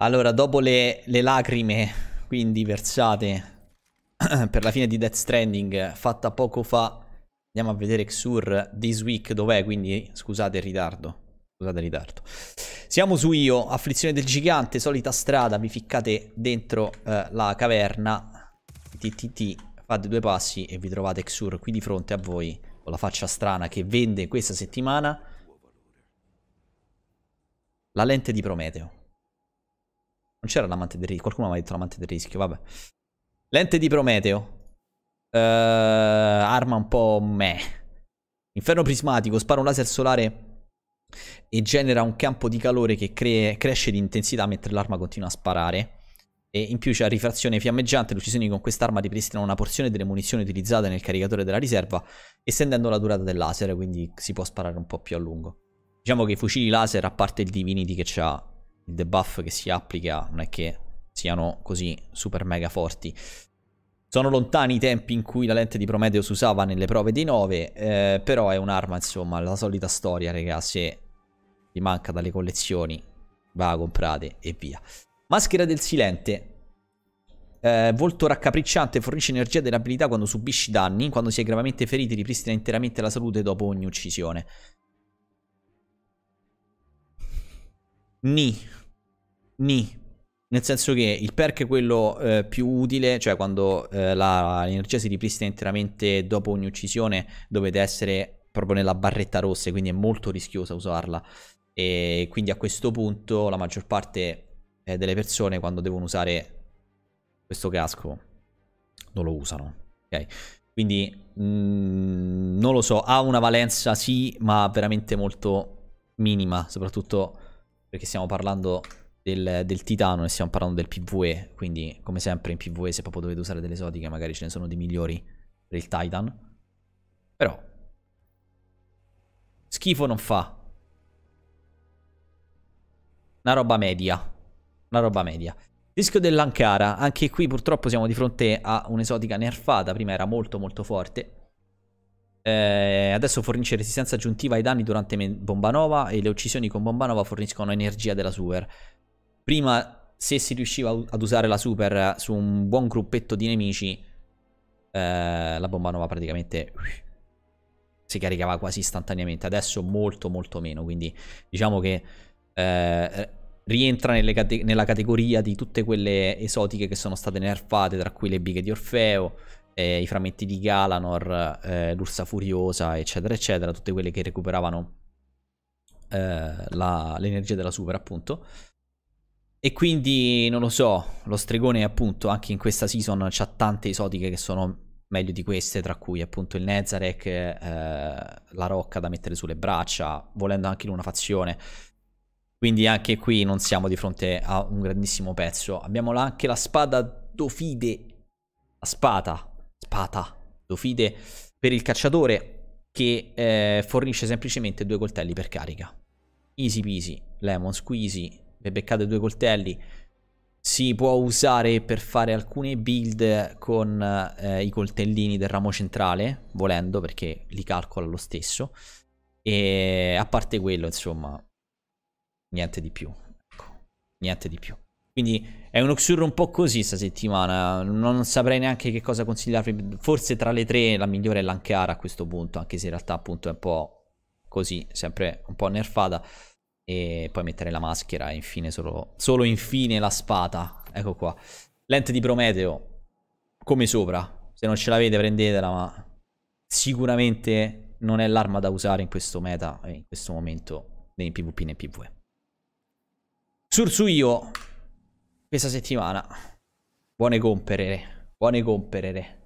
Allora, dopo le, le lacrime, quindi versate per la fine di Death Stranding, fatta poco fa, andiamo a vedere Xur This Week dov'è, quindi scusate il ritardo. Scusate il ritardo. Siamo su Io, afflizione del gigante, solita strada, vi ficcate dentro eh, la caverna, TTT, fate due passi e vi trovate Xur qui di fronte a voi, con la faccia strana che vende questa settimana la lente di Prometeo. Non c'era l'amante del rischio. Qualcuno mi ha detto l'amante del rischio, vabbè. Lente di Prometeo. Uh, arma un po' me. Inferno prismatico. Spara un laser solare e genera un campo di calore che cre cresce di intensità mentre l'arma continua a sparare. E in più c'è rifrazione fiammeggiante, le uccisioni con quest'arma ripristinano una porzione delle munizioni utilizzate nel caricatore della riserva, estendendo la durata del laser, quindi si può sparare un po' più a lungo. Diciamo che i fucili laser, a parte il Divinity che c'ha il debuff che si applica non è che siano così super mega forti. Sono lontani i tempi in cui la lente di Prometheus usava nelle prove dei 9, eh, però è un'arma, insomma, la solita storia, raga, se vi manca dalle collezioni, va, a comprate e via. Maschera del Silente. Eh, volto raccapricciante fornisce energia dell'abilità quando subisci danni, quando si è gravemente feriti ripristina interamente la salute dopo ogni uccisione. Ni ni. Nel senso che il perk è quello eh, più utile, cioè quando eh, l'energia si ripristina interamente dopo ogni uccisione dovete essere proprio nella barretta rossa, quindi è molto rischiosa usarla. E quindi a questo punto la maggior parte eh, delle persone quando devono usare questo casco non lo usano, ok? Quindi mh, mm, non lo so, ha una valenza sì, ma veramente molto minima, soprattutto perché stiamo parlando del, del, titano e stiamo parlando del PvE, quindi come sempre in PvE se proprio dovete usare delle esotiche magari ce ne sono di migliori per il titan, però schifo non fa. Una roba media, una roba media. Rischio dell'Ankara, anche qui purtroppo siamo di fronte a un'esotica nerfata, prima era molto molto forte. Eh, adesso fornisce resistenza aggiuntiva ai danni durante bomba nova e le uccisioni con bomba nova forniscono energia della super. Prima, se si riusciva ad usare la super su un buon gruppetto di nemici, eh, la bomba nuova praticamente si caricava quasi istantaneamente. Adesso molto molto meno, quindi diciamo che eh, rientra cate nella categoria di tutte quelle esotiche che sono state nerfate, tra cui le bighe di Orfeo, eh, i frammenti di Galanor, eh, l'Ursa Furiosa, eccetera, eccetera, tutte quelle che recuperavano eh, l'energia della super, appunto. E quindi, non lo so, lo stregone appunto anche in questa season c'ha tante esotiche che sono meglio di queste, tra cui appunto il Nezarek, eh, la rocca da mettere sulle braccia, volendo anche in una fazione. Quindi anche qui non siamo di fronte a un grandissimo pezzo. Abbiamo anche la spada Dofide, la spada, spada Dofide per il cacciatore che eh, fornisce semplicemente due coltelli per carica. Easy peasy, lemon squeezy, le beccate due coltelli si può usare per fare alcune build con eh, i coltellini del ramo centrale, volendo, perché li calcola lo stesso. E a parte quello, insomma, niente di più. Ecco, niente di più. Quindi è un Oxurro un po' così sta settimana, non saprei neanche che cosa consigliarvi, forse tra le tre la migliore è l'Anchiara a questo punto, anche se in realtà appunto è un po' così, sempre un po' nerfata. E poi mettere la maschera e infine solo, solo infine la spada. Ecco qua. Lente di Prometeo. Come sopra. Se non ce l'avete prendetela, ma sicuramente non è l'arma da usare in questo meta, eh, in questo momento, né in PvP né in PvE. io questa settimana. Buone compere, buone compere.